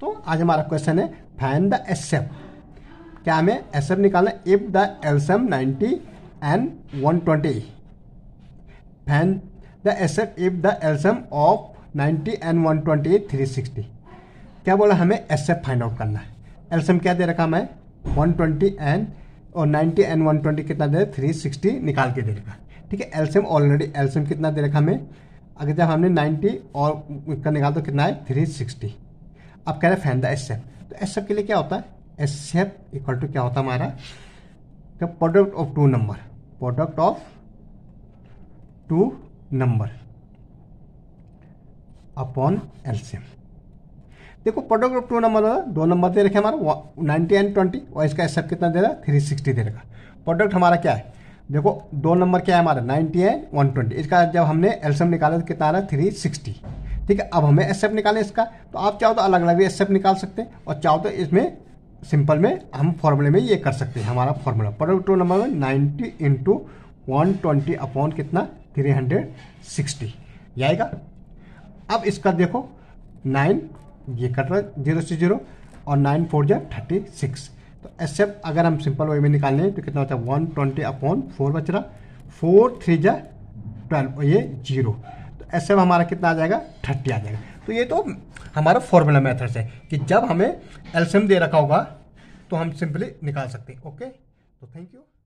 तो आज हमारा क्वेश्चन है फाइन द एस एफ क्या हमें एस एफ निकालना if the LCM ninety and one twenty find the S F if the LCM of ninety and one twenty three sixty क्या बोला हमें एस एफ फाइंड आउट करना है alyssum क्या दे रखा हमें वन ट्वेंटी एंड और नाइन्टी एंड वन ट्वेंटी कितना दे रहा है थ्री सिक्सटी निकाल के दे रखा ठीक है एल्सम ऑलरेडी एल्सम कितना दे रखा हमें अगर जब हमने नाइन्टी और इसका निकाल तो कितना है थ्री सिक्सटी अब कह रहे हैं फैन द एस एफ तो एस एफ के लिए क्या होता है एस एफ इक्वल टू क्या होता है हमारा the product of two number product of two number upon LCM देखो प्रोडक्ट ऑफ टू नंबर दो नंबर दे रखे हमारा नाइनटी एंड ट्वेंटी और इसका एस कितना दे रहा है थ्री सिक्सटी दे रखा प्रोडक्ट हमारा क्या है देखो दो नंबर क्या है हमारा नाइनटी एंड वन ट्वेंटी इसका जब हमने एल्सियम निकाला तो कितना आ रहा है थ्री सिक्सटी ठीक है अब हमें एस निकालें इसका तो आप चाहो तो अलग अलग भी एस निकाल सकते हैं और चाहो तो इसमें सिंपल में हम फॉर्मूले में ये कर सकते हैं हमारा फॉर्मूला प्रोडक्ट नंबर में ninety into one twenty upon कितना थ्री हंड्रेड सिक्सटी ये आएगा अब इसका देखो नाइन ये कट रहा है जीरो से जीरो और नाइन फोर जो थर्टी सिक्स तो एस एफ अगर हम सिंपल वे में निकाल लें तो कितना होता है वन ट्वेंटी अपॉन फोर बच रहा फोर थ्री जा ट्वेल्व ये जीरो एस एम हमारा कितना आ जाएगा थर्टी आ जाएगा तो ये तो हमारा फॉर्मूला मेथड्स है कि जब हमें एल्शियम दे रखा होगा तो हम सिंपली निकाल सकते हैं ओके तो थैंक यू